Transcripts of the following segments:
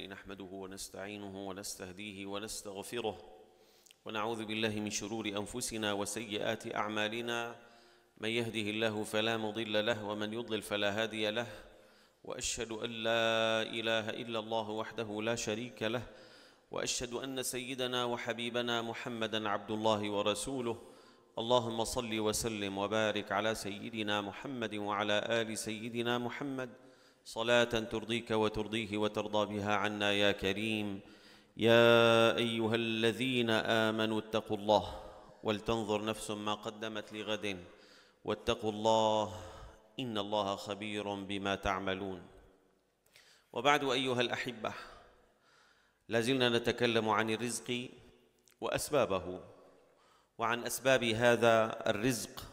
نحمده ونستعينه ونستهديه ونستغفره ونعوذ بالله من شرور انفسنا وسيئات اعمالنا من يهده الله فلا مضل له ومن يضلل فلا هادي له واشهد ان لا اله الا الله وحده لا شريك له واشهد ان سيدنا وحبيبنا محمدا عبد الله ورسوله اللهم صل وسلم وبارك على سيدنا محمد وعلى ال سيدنا محمد صلاة ترضيك وترضيه وترضى بها عنا يا كريم يا أيها الذين آمنوا اتقوا الله ولتنظر نفس ما قدمت لغد واتقوا الله إن الله خبير بما تعملون وبعد أيها الأحبة لازلنا نتكلم عن الرزق وأسبابه وعن أسباب هذا الرزق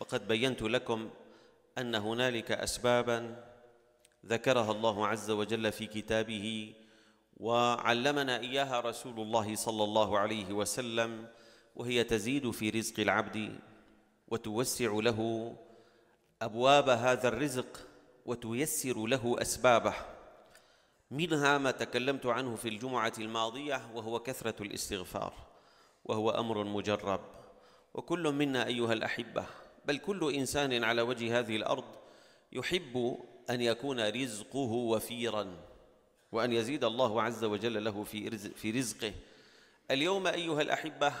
وقد بينت لكم أن هنالك أسباباً ذكرها الله عز وجل في كتابه وعلمنا إياها رسول الله صلى الله عليه وسلم وهي تزيد في رزق العبد وتوسع له أبواب هذا الرزق وتيسر له أسبابه منها ما تكلمت عنه في الجمعة الماضية وهو كثرة الاستغفار وهو أمر مجرب وكل منا أيها الأحبة بل كل إنسان على وجه هذه الأرض يحب أن يكون رزقه وفيرا وأن يزيد الله عز وجل له في, رزق في رزقه اليوم أيها الأحبة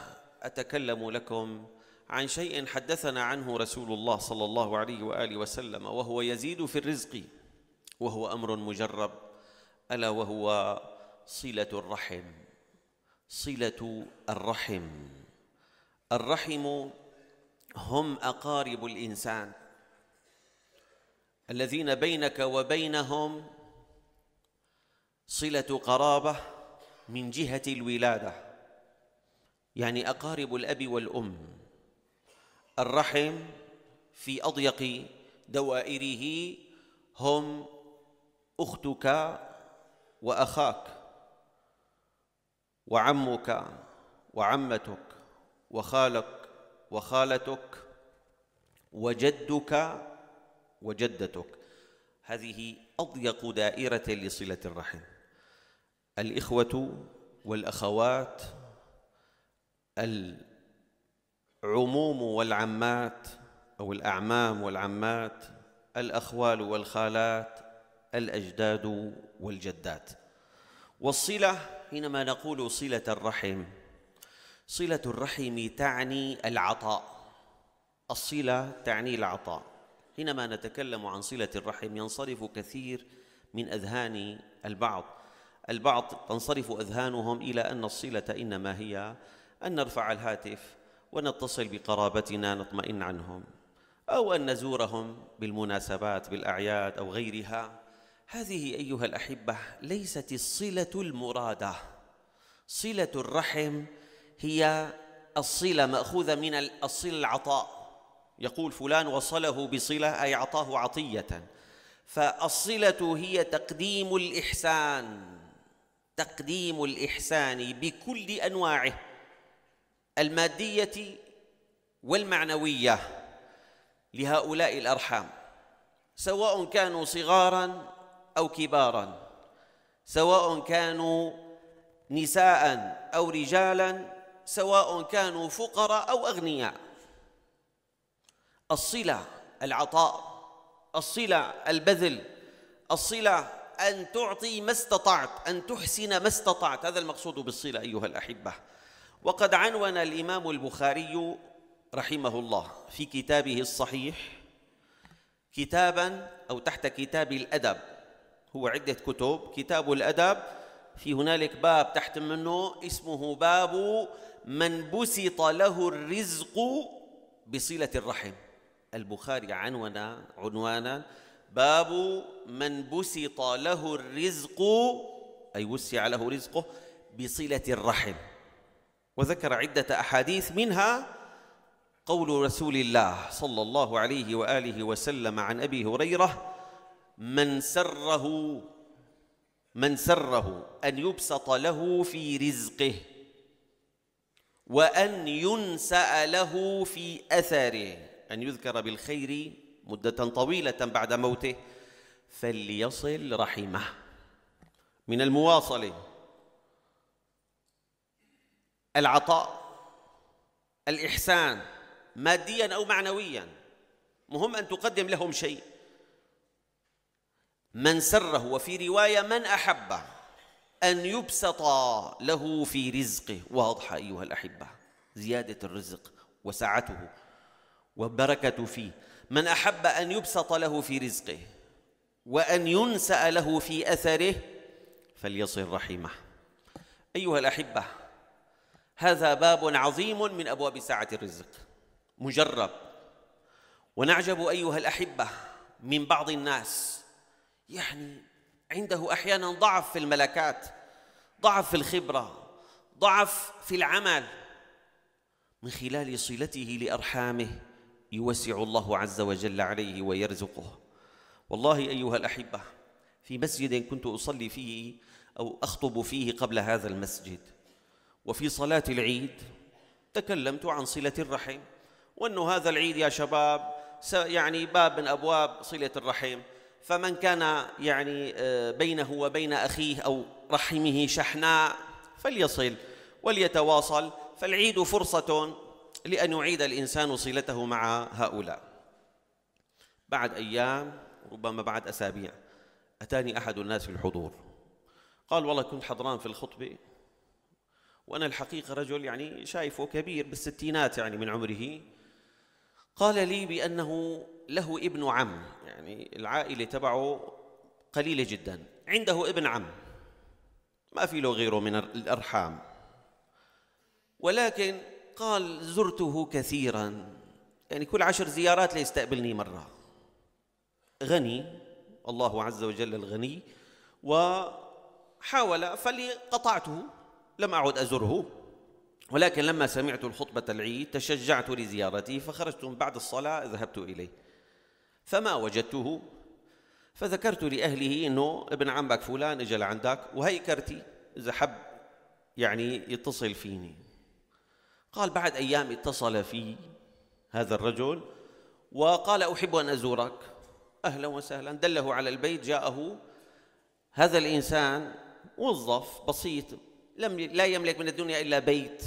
أتكلم لكم عن شيء حدثنا عنه رسول الله صلى الله عليه وآله وسلم وهو يزيد في الرزق وهو أمر مجرب ألا وهو صلة الرحم صلة الرحم الرحم هم أقارب الإنسان الذين بينك وبينهم صلة قرابة من جهة الولادة يعني أقارب الأب والأم الرحم في أضيق دوائره هم أختك وأخاك وعمك وعمتك وخالك وخالتك وجدك وجدتك هذه أضيق دائرة لصلة الرحم الإخوة والأخوات العموم والعمات أو الأعمام والعمات الأخوال والخالات الأجداد والجدات والصلة حينما نقول صلة الرحم صلة الرحم تعني العطاء الصلة تعني العطاء حينما نتكلم عن صلة الرحم ينصرف كثير من أذهان البعض البعض تنصرف أذهانهم إلى أن الصلة إنما هي أن نرفع الهاتف ونتصل بقرابتنا نطمئن عنهم أو أن نزورهم بالمناسبات بالأعياد أو غيرها هذه أيها الأحبة ليست الصلة المرادة صلة الرحم هي الصلة مأخوذة من الصلة العطاء يقول فلان وصله بصله اي اعطاه عطيه فالصله هي تقديم الاحسان تقديم الاحسان بكل انواعه الماديه والمعنويه لهؤلاء الارحام سواء كانوا صغارا او كبارا سواء كانوا نساء او رجالا سواء كانوا فقراء او اغنياء الصلة العطاء الصلة البذل الصلة أن تعطي ما استطعت أن تحسن ما استطعت هذا المقصود بالصلة أيها الأحبة وقد عنون الإمام البخاري رحمه الله في كتابه الصحيح كتابا أو تحت كتاب الأدب هو عدة كتب كتاب الأدب في هنالك باب تحت منه اسمه باب من بسط له الرزق بصلة الرحم البخاري عنونا عنوانا باب من بسط له الرزق أي وسع له رزقه بصلة الرحم وذكر عدة أحاديث منها قول رسول الله صلى الله عليه وآله وسلم عن أبي هريرة من سره من سره أن يبسط له في رزقه وأن ينسأ له في أثره أن يذكر بالخير مدة طويلة بعد موته فليصل رحمه من المواصلة العطاء الإحسان ماديا أو معنويا مهم أن تقدم لهم شيء من سره وفي رواية من أحبه أن يبسط له في رزقه واضحة أيها الأحبة زيادة الرزق وسعته والبركة فيه من أحب أن يبسط له في رزقه وأن ينسأ له في أثره فليصل رحمه أيها الأحبة هذا باب عظيم من أبواب ساعة الرزق مجرب ونعجب أيها الأحبة من بعض الناس يعني عنده أحيانا ضعف في الملكات ضعف في الخبرة ضعف في العمل من خلال صلته لأرحامه يوسع الله عز وجل عليه ويرزقه والله أيها الأحبة في مسجد كنت أصلي فيه أو أخطب فيه قبل هذا المسجد وفي صلاة العيد تكلمت عن صلة الرحم وأنه هذا العيد يا شباب يعني باب من أبواب صلة الرحم فمن كان يعني آه، بينه وبين أخيه أو رحمه شحناء فليصل وليتواصل فالعيد فرصة لأن يعيد الإنسان صلته مع هؤلاء بعد أيام ربما بعد أسابيع أتاني أحد الناس في الحضور قال والله كنت حضران في الخطبة وأنا الحقيقة رجل يعني شايفه كبير بالستينات يعني من عمره قال لي بأنه له ابن عم يعني العائلة تبعه قليلة جدا عنده ابن عم ما في له غيره من الأرحام ولكن قال زرته كثيرا يعني كل عشر زيارات ليستقبلني مرة غني الله عز وجل الغني وحاول فقطعته لم أعد أزره ولكن لما سمعت الخطبة العيد تشجعت لزيارته فخرجت من بعد الصلاة ذهبت إليه فما وجدته فذكرت لأهله أنه ابن عمك فلان اجى لعندك وهي كرتي إذا حب يعني يتصل فيني قال بعد أيام اتصل في هذا الرجل وقال أحب أن أزورك أهلا وسهلا دله على البيت جاءه هذا الإنسان موظف بسيط لم لا يملك من الدنيا إلا بيت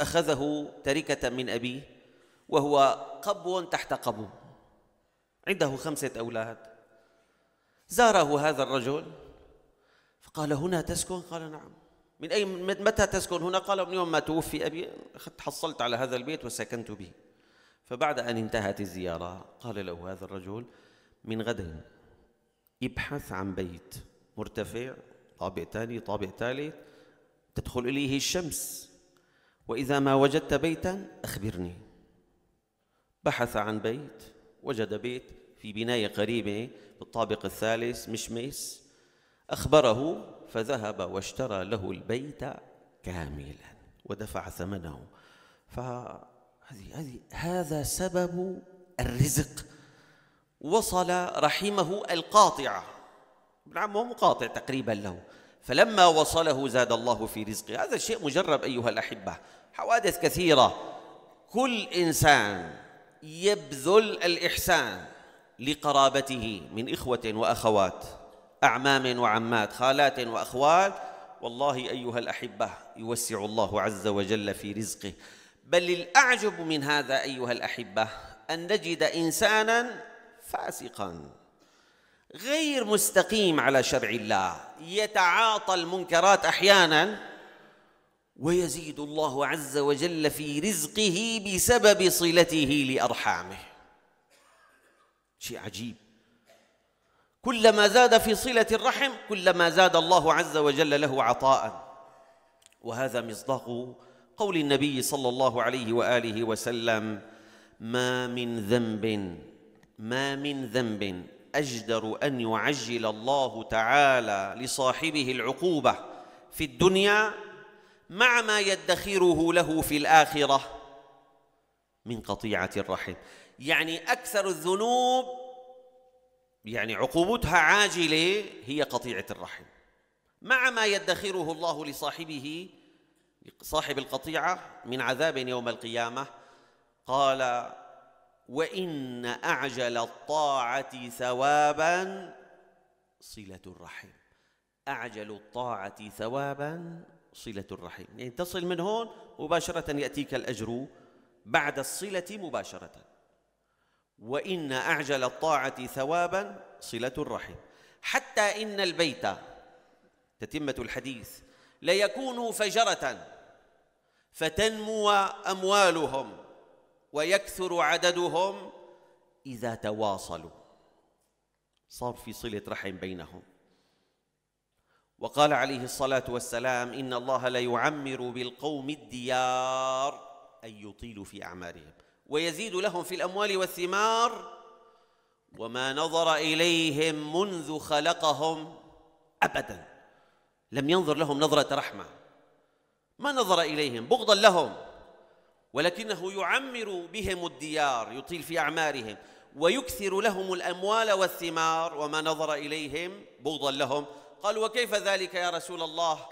أخذه تركة من أبيه وهو قبو تحت قبو عنده خمسة أولاد زاره هذا الرجل فقال هنا تسكن قال نعم من أي متى تسكن هنا؟ قال من يوم ما توفي أبي حصلت على هذا البيت وسكنت به فبعد أن انتهت الزيارة قال له هذا الرجل من غد ابحث عن بيت مرتفع طابق ثاني طابق ثالث تدخل إليه الشمس وإذا ما وجدت بيتا أخبرني بحث عن بيت وجد بيت في بناية قريبة بالطابق الثالث مشمس أخبره فذهب واشترى له البيت كاملا ودفع ثمنه فهذه هذا سبب الرزق وصل رحمه القاطعة ابن عمه مقاطع تقريبا له فلما وصله زاد الله في رزقه هذا الشيء مجرب أيها الأحبة حوادث كثيرة كل إنسان يبذل الإحسان لقرابته من إخوة وأخوات أعمام وعمات خالات وأخوال والله أيها الأحبة يوسع الله عز وجل في رزقه بل الأعجب من هذا أيها الأحبة أن نجد إنسانا فاسقا غير مستقيم على شرع الله يتعاطى المنكرات أحيانا ويزيد الله عز وجل في رزقه بسبب صلته لأرحامه شيء عجيب كلما زاد في صلة الرحم كلما زاد الله عز وجل له عطاء وهذا مصداق قول النبي صلى الله عليه وآله وسلم ما من ذنب ما من ذنب أجدر أن يعجل الله تعالى لصاحبه العقوبة في الدنيا مع ما يدخره له في الآخرة من قطيعة الرحم يعني أكثر الذنوب يعني عقوبتها عاجله هي قطيعه الرحم مع ما يدخره الله لصاحبه صاحب القطيعه من عذاب يوم القيامه قال وان اعجل الطاعه ثوابا صله الرحم اعجل الطاعه ثوابا صله الرحم يعني تصل من هون مباشره ياتيك الاجر بعد الصله مباشره وإن أعجل الطاعة ثوابا صلة الرحم حتى إن البيت تتمة الحديث ليكون فجرة فتنمو أموالهم ويكثر عددهم إذا تواصلوا صار في صلة رحم بينهم وقال عليه الصلاة والسلام إن الله لا يعمر بالقوم الديار أي يطيل في أعمارهم ويزيد لهم في الأموال والثمار وما نظر إليهم منذ خلقهم أبدا لم ينظر لهم نظرة رحمة ما نظر إليهم بغضا لهم ولكنه يعمر بهم الديار يطيل في أعمارهم ويكثر لهم الأموال والثمار وما نظر إليهم بغضا لهم قال وكيف ذلك يا رسول الله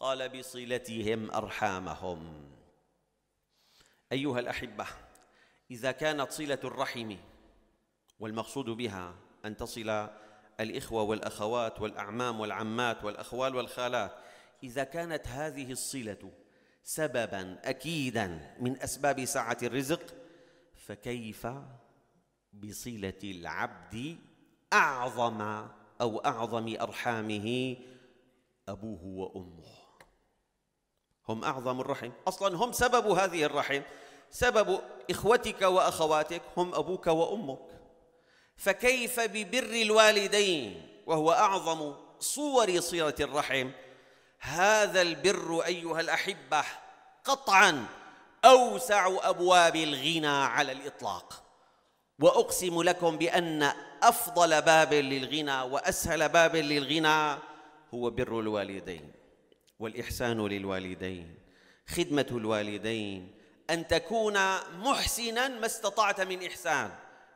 قال بصلتهم أرحامهم أيها الأحبة اذا كانت صله الرحم والمقصود بها ان تصل الاخوه والاخوات والاعمام والعمات والاخوال والخالات اذا كانت هذه الصله سببا اكيدا من اسباب سعه الرزق فكيف بصله العبد اعظم او اعظم ارحامه ابوه وامه هم اعظم الرحم اصلا هم سبب هذه الرحم سبب إخوتك وأخواتك هم أبوك وأمك فكيف ببر الوالدين وهو أعظم صور صلة الرحم هذا البر أيها الأحبة قطعاً أوسع أبواب الغنى على الإطلاق وأقسم لكم بأن أفضل باب للغنى وأسهل باب للغنى هو بر الوالدين والإحسان للوالدين خدمة الوالدين أن تكون محسنا ما استطعت من إحسان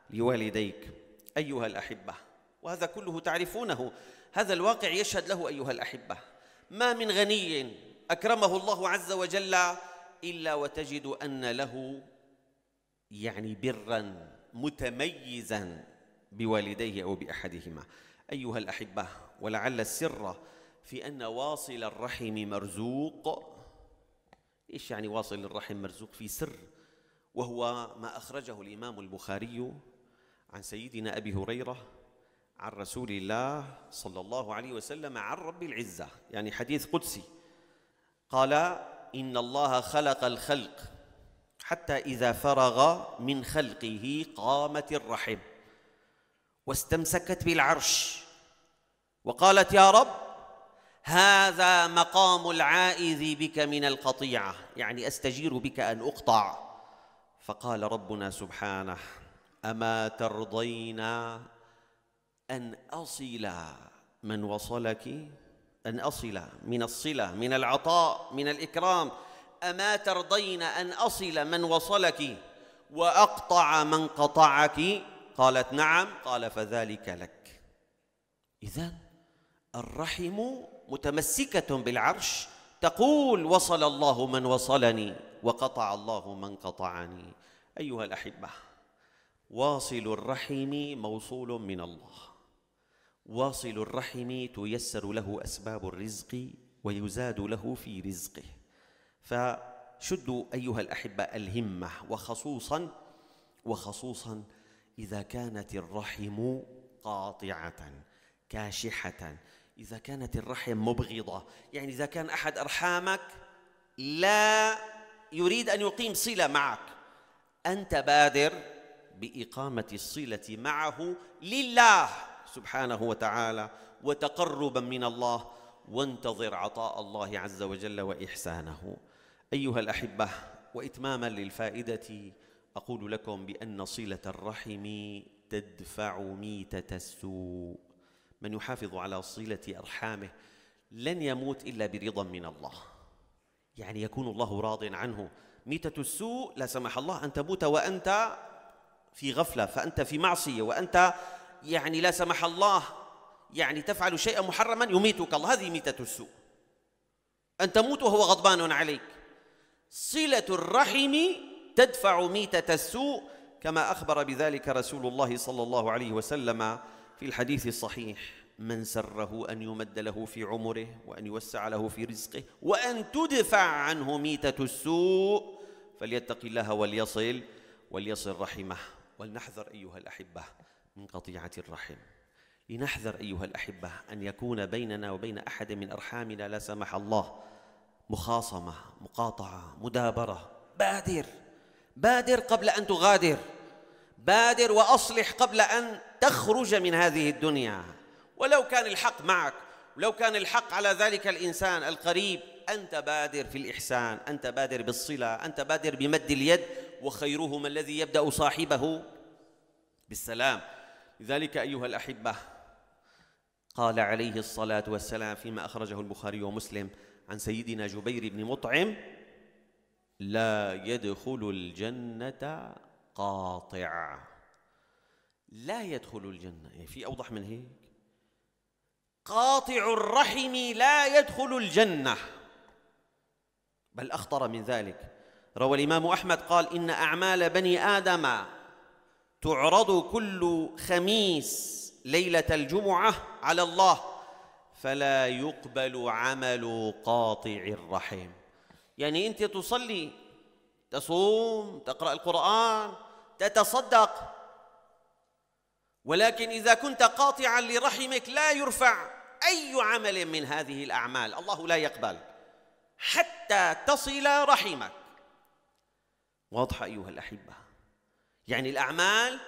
لوالديك أيها الأحبة وهذا كله تعرفونه هذا الواقع يشهد له أيها الأحبة ما من غني أكرمه الله عز وجل إلا وتجد أن له يعني برا متميزا بوالديه أو بأحدهما أيها الأحبة ولعل السر في أن واصل الرحم مرزوق إيش يعني واصل للرحم مرزوق في سر وهو ما أخرجه الإمام البخاري عن سيدنا أبي هريرة عن رسول الله صلى الله عليه وسلم عن رب العزة يعني حديث قدسي قال إن الله خلق الخلق حتى إذا فرغ من خلقه قامت الرحم واستمسكت بالعرش وقالت يا رب هذا مقام العائذ بك من القطيعة يعني أستجير بك أن أقطع فقال ربنا سبحانه أما ترضينا أن أصل من وصلك أن أصل من الصلة من العطاء من الإكرام أما ترضين أن أصل من وصلك وأقطع من قطعك قالت نعم قال فذلك لك إذا الرحم متمسكة بالعرش تقول وصل الله من وصلني وقطع الله من قطعني أيها الأحبة واصل الرحم موصول من الله واصل الرحم تيسر له أسباب الرزق ويزاد له في رزقه فشدوا أيها الأحبة الهمة وخصوصا وخصوصا إذا كانت الرحم قاطعة كاشحة إذا كانت الرحم مبغضة يعني إذا كان أحد أرحامك لا يريد أن يقيم صلة معك أنت بادر بإقامة الصلة معه لله سبحانه وتعالى وتقربا من الله وانتظر عطاء الله عز وجل وإحسانه أيها الأحبة وإتماما للفائدة أقول لكم بأن صلة الرحم تدفع ميتة السوء من يحافظ على صلة أرحامه لن يموت إلا برضا من الله يعني يكون الله راض عنه ميتة السوء لا سمح الله أن تموت وأنت في غفلة فأنت في معصية وأنت يعني لا سمح الله يعني تفعل شيئا محرما يميتك الله هذه ميتة السوء أن تموت وهو غضبان عليك صلة الرحم تدفع ميتة السوء كما أخبر بذلك رسول الله صلى الله عليه وسلم في الحديث الصحيح من سره أن يمد له في عمره وأن يوسع له في رزقه وأن تدفع عنه ميتة السوء فليتق الله وليصل وليصل رحمه ولنحذر أيها الأحبة من قطيعة الرحم لنحذر أيها الأحبة أن يكون بيننا وبين أحد من أرحامنا لا سمح الله مخاصمة مقاطعة مدابرة بادر بادر قبل أن تغادر بادر وأصلح قبل أن تخرج من هذه الدنيا ولو كان الحق معك ولو كان الحق على ذلك الإنسان القريب أنت بادر في الإحسان أنت بادر بالصلة أنت بادر بمد اليد وخيرهما الذي يبدأ صاحبه بالسلام لذلك أيها الأحبة قال عليه الصلاة والسلام فيما أخرجه البخاري ومسلم عن سيدنا جبير بن مطعم لا يدخل الجنة قاطع لا يدخل الجنة يعني في أوضح من هيك قاطع الرحم لا يدخل الجنة بل أخطر من ذلك روى الإمام أحمد قال إن أعمال بني آدم تعرض كل خميس ليلة الجمعة على الله فلا يقبل عمل قاطع الرحم يعني أنت تصلي تصوم تقرأ القرآن تتصدق ولكن إذا كنت قاطعا لرحمك لا يرفع أي عمل من هذه الأعمال الله لا يقبل حتى تصل رحمك واضحة أيها الأحبة يعني الأعمال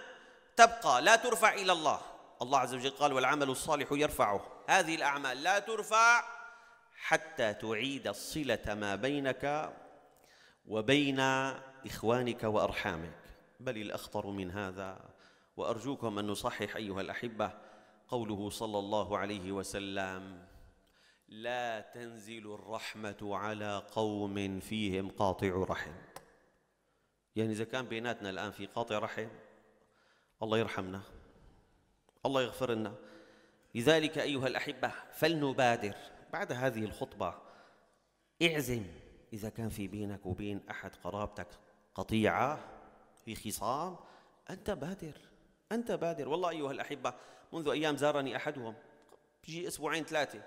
تبقى لا ترفع إلى الله الله عز وجل قال والعمل الصالح يرفعه هذه الأعمال لا ترفع حتى تعيد الصلة ما بينك وبين إخوانك وأرحامك بل الأخطر من هذا وارجوكم ان نصحح ايها الاحبه قوله صلى الله عليه وسلم لا تنزل الرحمه على قوم فيهم قاطع رحم يعني اذا كان بيناتنا الان في قاطع رحم الله يرحمنا الله يغفر لنا لذلك ايها الاحبه فلنبادر بعد هذه الخطبه اعزم اذا كان في بينك وبين احد قرابتك قطيعه في خصام انت بادر أنت بادر والله أيها الأحبة منذ أيام زارني أحدهم بيجي أسبوعين ثلاثة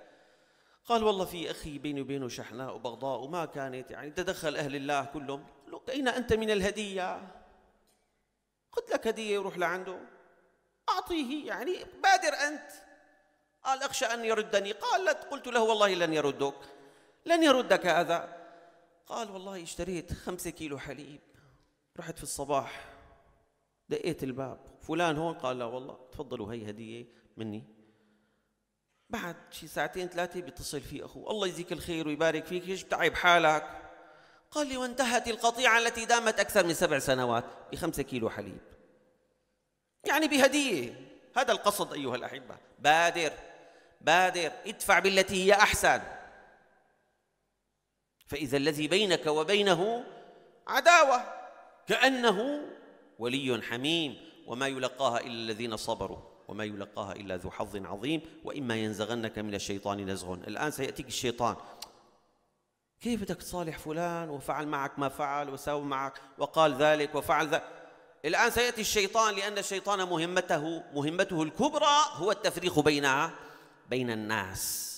قال والله في أخي بيني وبينه شحناء وبغضاء وما كانت يعني تدخل أهل الله كلهم أين أنت من الهدية خذ لك هدية وروح لعنده أعطيه يعني بادر أنت قال أخشى أن يردني قالت قلت له والله لن يردك لن يردك هذا قال والله اشتريت خمسة كيلو حليب رحت في الصباح دقيت الباب فلان هون قال لا والله تفضلوا هي هدية مني بعد شي ساعتين ثلاثة بيتصل فيه أخوه الله يجزيك الخير ويبارك فيك ايش بتعب حالك قال لي وانتهت القطيعة التي دامت أكثر من سبع سنوات بخمسة كيلو حليب يعني بهدية هذا القصد أيها الأحبة بادر بادر ادفع بالتي هي أحسن فإذا الذي بينك وبينه عداوة كأنه ولي حميم وما يلقاها إلا الذين صبروا وما يلقاها إلا ذو حظ عظيم وإما ينزغنك من الشيطان نزغ الآن سيأتيك الشيطان كيف بدك تصالح فلان وفعل معك ما فعل وساوى معك وقال ذلك وفعل ذلك الآن سيأتي الشيطان لأن الشيطان مهمته مهمته الكبرى هو التفريق بين بين الناس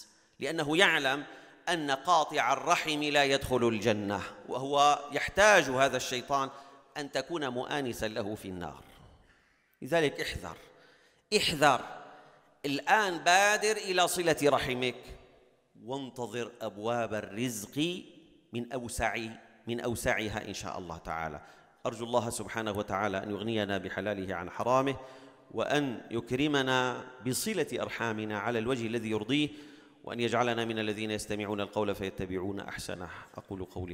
لأنه يعلم أن قاطع الرحم لا يدخل الجنة وهو يحتاج هذا الشيطان أن تكون مؤانسا له في النار لذلك احذر احذر الآن بادر إلى صلة رحمك وانتظر أبواب الرزق من أوسع من أوسعها إن شاء الله تعالى أرجو الله سبحانه وتعالى أن يغنينا بحلاله عن حرامه وأن يكرمنا بصلة أرحامنا على الوجه الذي يرضيه وأن يجعلنا من الذين يستمعون القول فيتبعون أحسنه أقول قولي